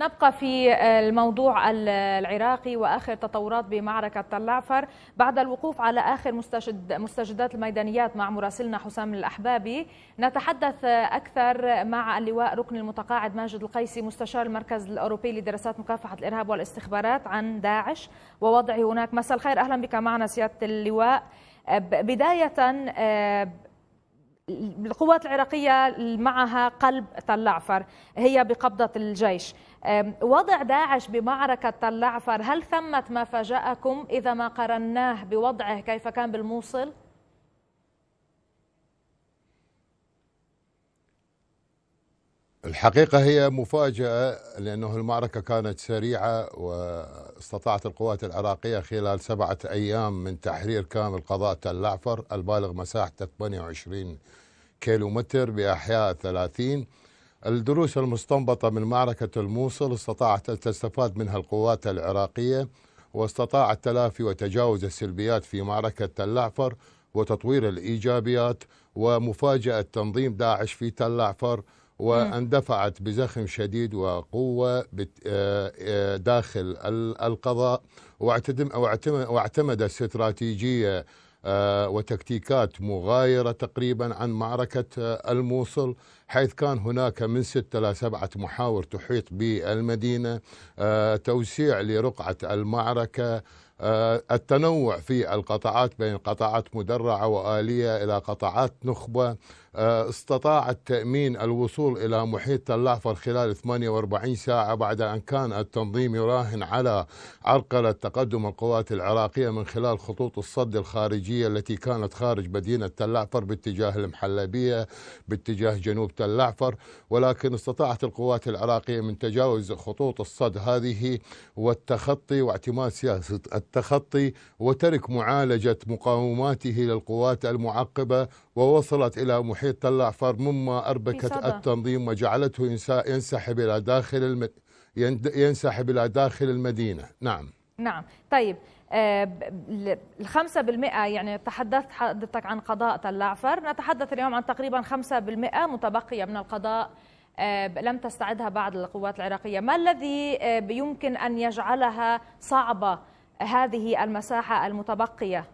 نبقى في الموضوع العراقي واخر تطورات بمعركه طلعفر بعد الوقوف على اخر مستجد مستجدات الميدانيات مع مراسلنا حسام الاحبابي نتحدث اكثر مع اللواء ركن المتقاعد ماجد القيسي مستشار المركز الاوروبي لدراسات مكافحه الارهاب والاستخبارات عن داعش ووضعه هناك مساء الخير اهلا بك معنا سياده اللواء بدايه آه، القوات العراقية معها قلب طلعفر هي بقبضة الجيش وضع داعش بمعركة طلعفر هل ثمة ما فاجأكم إذا ما قرناه بوضعه كيف كان بالموصل؟ الحقيقة هي مفاجأة لأنه المعركة كانت سريعة واستطاعت القوات العراقية خلال سبعة أيام من تحرير كامل قضاء اللعفر البالغ مساحته 28 كيلومتر بأحياء 30 الدروس المستنبطة من معركة الموصل استطاعت أن تستفاد منها القوات العراقية واستطاعت تلافي وتجاوز السلبيات في معركة اللعفر وتطوير الإيجابيات ومفاجأة تنظيم داعش في تل واندفعت بزخم شديد وقوة آه، آه، داخل القضاء واعتمد استراتيجية آه، وتكتيكات مغايرة تقريبا عن معركة الموصل حيث كان هناك من ستة إلى سبعة محاور تحيط بالمدينة توسيع لرقعة المعركة آه، التنوع في القطاعات بين قطاعات مدرعة وآلية إلى قطاعات نخبة آه، استطاع التأمين الوصول إلى محيط تل خلال 48 ساعة بعد أن كان التنظيم يراهن على عرقلة تقدم القوات العراقية من خلال خطوط الصد الخارجية التي كانت خارج مدينة تل باتجاه المحلبية باتجاه جنوب تل ولكن استطاعت القوات العراقية من تجاوز خطوط الصد هذه والتخطي واعتماد سياسة التخطي وترك معالجة مقاوماته للقوات المعقبة ووصلت إلى محيط طلعفر مما أربكت التنظيم وجعلته ينسحب إلى داخل ينسحب إلى داخل المدينة نعم نعم طيب آه، الخمسة بالمئة يعني تحدثت حضرتك عن قضاء تلعفر نتحدث اليوم عن تقريبا خمسة بالمئة متبقية من القضاء آه، لم تستعدها بعد القوات العراقية ما الذي آه، يمكن أن يجعلها صعبة هذه المساحة المتبقية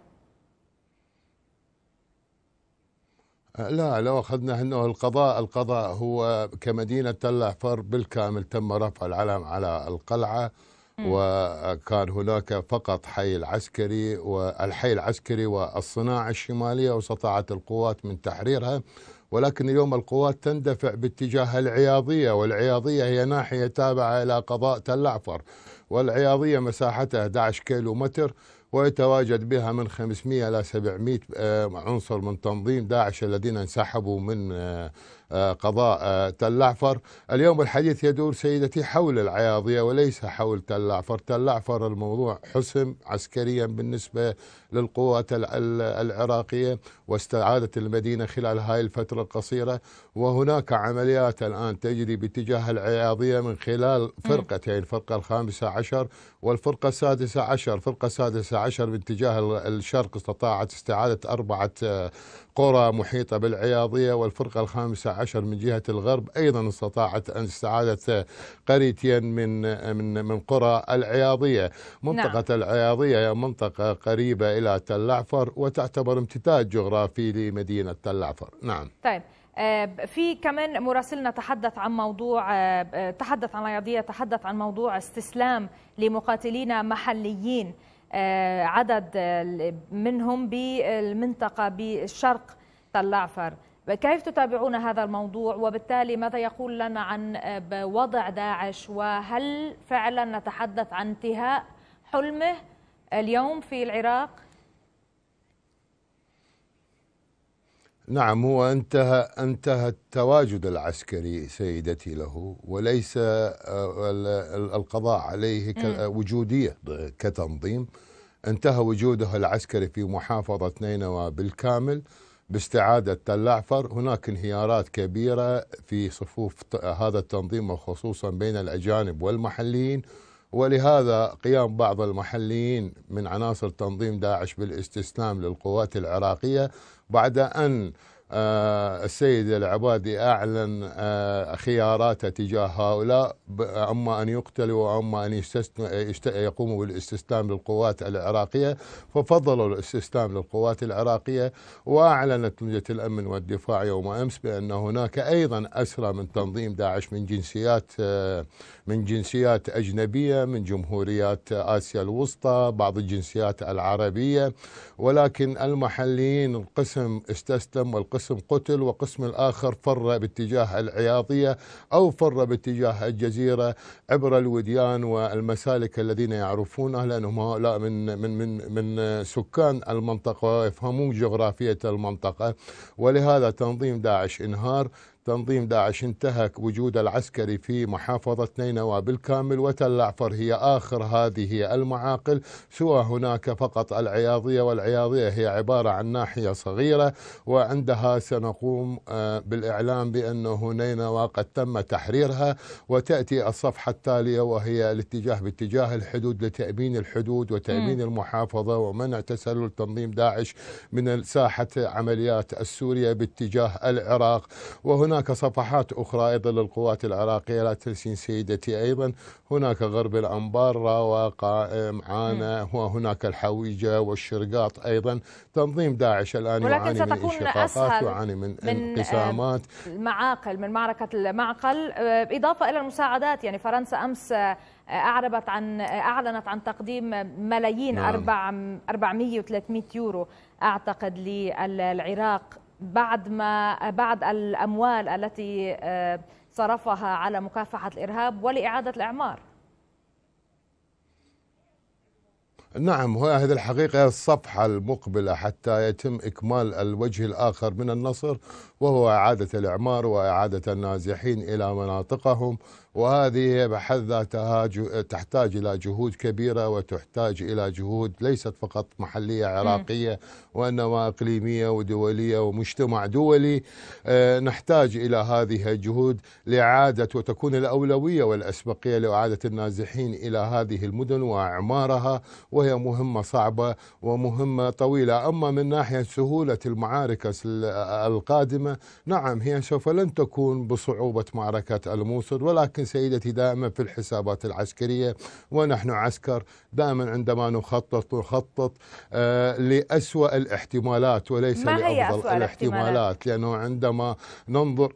لا لو اخذنا انه القضاء القضاء هو كمدينه تل احفر بالكامل تم رفع العلم على القلعه م. وكان هناك فقط حي العسكري والحي العسكري والصناعه الشماليه واستطاعت القوات من تحريرها ولكن اليوم القوات تندفع باتجاه العياضية والعياضية هي ناحية تابعة إلى قضاء تل أعفر والعياضية مساحتها 11 كيلو متر ويتواجد بها من 500 إلى 700 آه، عنصر من تنظيم داعش الذين انسحبوا من آه، آه، قضاء آه، تل لعفر اليوم الحديث يدور سيدتي حول العياضية وليس حول تل لعفر تل لعفر الموضوع حسم عسكريا بالنسبة للقوات العراقية واستعادة المدينة خلال هاي الفترة القصيرة وهناك عمليات الآن تجري باتجاه العياضية من خلال فرقتين الفرقة الخامسة عشر والفرقة السادسة عشر الفرقة السادسة عشر باتجاه الشرق استطاعت استعادة أربعة آه، قرى محيطة بالعياضية والفرقة الخامسة عشر من جهة الغرب أيضا استطاعت أن استعادت قريتين من من من قرى العياضية نعم. منطقة نعم. العياضية هي منطقة قريبة إلى تلعفر وتعتبر امتداد جغرافي لمدينة تلعفر نعم طيب آه، في كمان مراسلنا تحدث عن موضوع آه، آه، تحدث عن العياضية تحدث عن موضوع استسلام لمقاتلين محليين آه، عدد آه، منهم بالمنطقة بالشرق طلعفر كيف تتابعون هذا الموضوع وبالتالي ماذا يقول لنا عن آه، وضع داعش وهل فعلا نتحدث عن انتهاء حلمه اليوم في العراق نعم هو انتهى انتهى التواجد العسكري سيدتي له وليس آه، القضاء عليه وجودية كتنظيم انتهى وجوده العسكري في محافظة نينوى بالكامل باستعادة تل هناك انهيارات كبيرة في صفوف هذا التنظيم وخصوصا بين الأجانب والمحليين ولهذا قيام بعض المحليين من عناصر تنظيم داعش بالاستسلام للقوات العراقية بعد أن آه، السيد العبادي أعلن آه، خياراته تجاه هؤلاء أما أن يقتلوا وأما أن يقوموا بالاستسلام للقوات العراقية ففضلوا الاستسلام للقوات العراقية وأعلنت لجنة الأمن والدفاع يوم أمس بأن هناك أيضا أسرى من تنظيم داعش من جنسيات آه، من جنسيات أجنبية من جمهوريات آسيا الوسطى بعض الجنسيات العربية ولكن المحليين القسم استسلم والقسم قسم قتل وقسم الآخر فر باتجاه العياضية أو فر باتجاه الجزيرة عبر الوديان والمسالك الذين يعرفونها لأنهم هؤلاء من, من, من, من سكان المنطقة ويفهمون جغرافية المنطقة ولهذا تنظيم داعش انهار تنظيم داعش انتهك وجود العسكري في محافظة نينوى بالكامل وتل هي آخر هذه المعاقل سوى هناك فقط العياضية والعياضية هي عبارة عن ناحية صغيرة وعندها سنقوم آه، بالإعلام بأنه نينوى قد تم تحريرها وتأتي الصفحة التالية وهي الاتجاه باتجاه الحدود لتأمين الحدود وتأمين م. المحافظة ومنع تسلل تنظيم داعش من ساحة عمليات السورية باتجاه العراق وهنا هناك صفحات أخرى أيضا للقوات العراقية لا تنسين سيدتي أيضا هناك غرب الأنبار راوة قائم وهناك الحويجة والشرقاط أيضا تنظيم داعش الآن يعاني من انشقاقات يعاني من, انقسامات المعاقل من معركة المعقل آه، إضافة إلى المساعدات يعني فرنسا أمس آه، أعربت عن آه، أعلنت عن تقديم ملايين نعم. 400 و 300 يورو أعتقد للعراق بعد ما بعد الاموال التي آه، صرفها على مكافحه الارهاب ولاعاده الاعمار نعم هذه الحقيقة الصفحة المقبلة حتى يتم إكمال الوجه الآخر من النصر وهو إعادة الإعمار وإعادة النازحين إلى مناطقهم وهذه بحد ذاتها تحتاج إلى جهود كبيرة وتحتاج إلى جهود ليست فقط محلية عراقية وإنما إقليمية ودولية ومجتمع دولي آه، نحتاج إلى هذه الجهود لإعادة وتكون الأولوية والأسبقية لإعادة النازحين إلى هذه المدن وإعمارها وهي مهمة صعبة ومهمة طويلة أما من ناحية سهولة المعارك القادمة نعم هي سوف لن تكون بصعوبة معركة الموصل ولكن سيدتي دائما في الحسابات العسكرية ونحن عسكر دائما عندما نخطط نخطط آه، لأسوأ الاحتمالات وليس ما هي لأفضل الاحتمالات لأنه عندما ننظر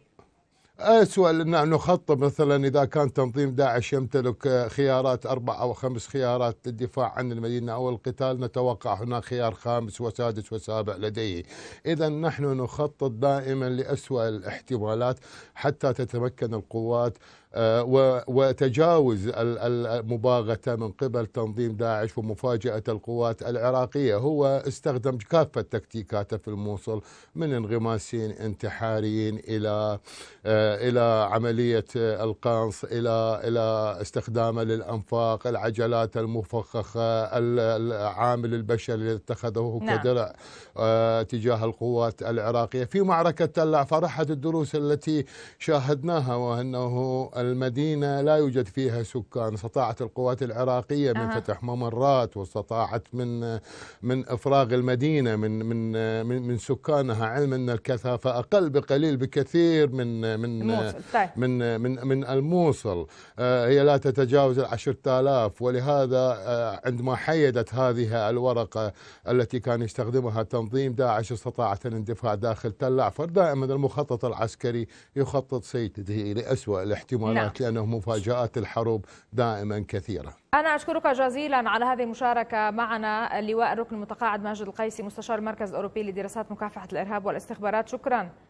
أسوأ أن نخطط مثلا إذا كان تنظيم داعش يمتلك آه، خيارات أربع أو خمس خيارات للدفاع عن المدينة أو القتال نتوقع هنا خيار خامس وسادس وسابع لديه إذا نحن نخطط دائما لأسوأ الاحتمالات حتى تتمكن القوات آه، وتجاوز المباغته من قبل تنظيم داعش ومفاجاه القوات العراقيه هو استخدم كافه تكتيكاته في الموصل من انغماسين انتحاريين الى آه، الى عمليه القنص الى الى استخدامه للانفاق العجلات المفخخه العامل البشري اللي اتخذه نعم. كدرع آه، تجاه القوات العراقيه في معركه تلع فرحت الدروس التي شاهدناها وانه المدينة لا يوجد فيها سكان استطاعت القوات العراقية من أه. فتح ممرات واستطاعت من من إفراغ المدينة من من من, من سكانها علما أن الكثافة أقل بقليل بكثير من من طيب. من من من الموصل آه، هي لا تتجاوز العشرة آلاف ولهذا آه، عندما حيدت هذه الورقة التي كان يستخدمها تنظيم داعش استطاعت الاندفاع داخل تل أعفر دائما المخطط العسكري يخطط سيده لأسوأ الاحتمالات المقارنات نعم. لأنه مفاجآت الحروب دائما كثيرة أنا أشكرك جزيلا على هذه المشاركة معنا اللواء الركن المتقاعد ماجد القيسي مستشار المركز الأوروبي لدراسات مكافحة الإرهاب والاستخبارات شكرا